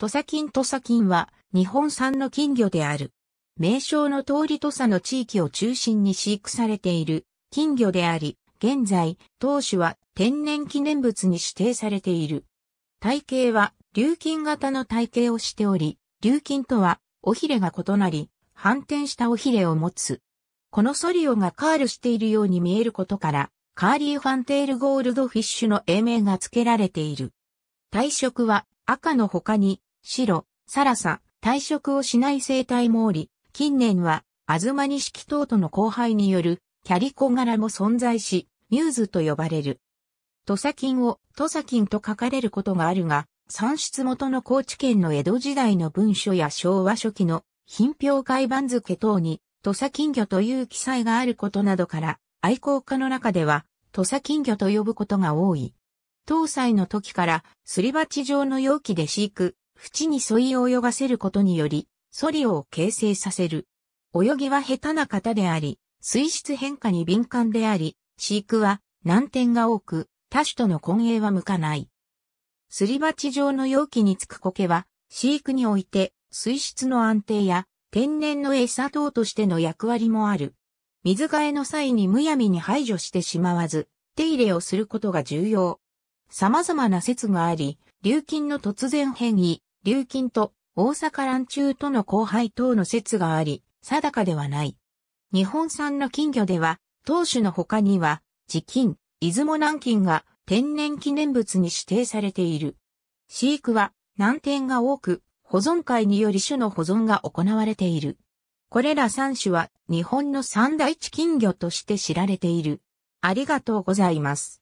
土佐金土佐金は日本産の金魚である。名称の通り土佐の地域を中心に飼育されている金魚であり、現在、当種は天然記念物に指定されている。体型は竜金型の体型をしており、竜金とは尾ひれが異なり、反転した尾ひれを持つ。このソリオがカールしているように見えることから、カーリーファンテールゴールドフィッシュの英名が付けられている。体色は赤の他に白、サラサ、退職をしない生態もおり、近年は、東錦等との交配による、キャリコ柄も存在し、ミューズと呼ばれる。土砂金を土砂金と書かれることがあるが、産出元の高知県の江戸時代の文書や昭和初期の品評会番付等に土佐金魚という記載があることなどから、愛好家の中では土佐金魚と呼ぶことが多い。東西の時からすり鉢状の容器で飼育、縁に沿い泳がせることにより、ソリオを形成させる。泳ぎは下手な方であり、水質変化に敏感であり、飼育は難点が多く、他種との混泳は向かない。すり鉢状の容器につく苔は、飼育において水質の安定や天然の餌等としての役割もある。水替えの際にむやみに排除してしまわず、手入れをすることが重要。様々な説があり、流菌の突然変異、琉金と大阪蘭中との交配等の説があり、定かではない。日本産の金魚では、当主の他には、地金、出雲南金が天然記念物に指定されている。飼育は難点が多く、保存会により種の保存が行われている。これら三種は日本の三大地金魚として知られている。ありがとうございます。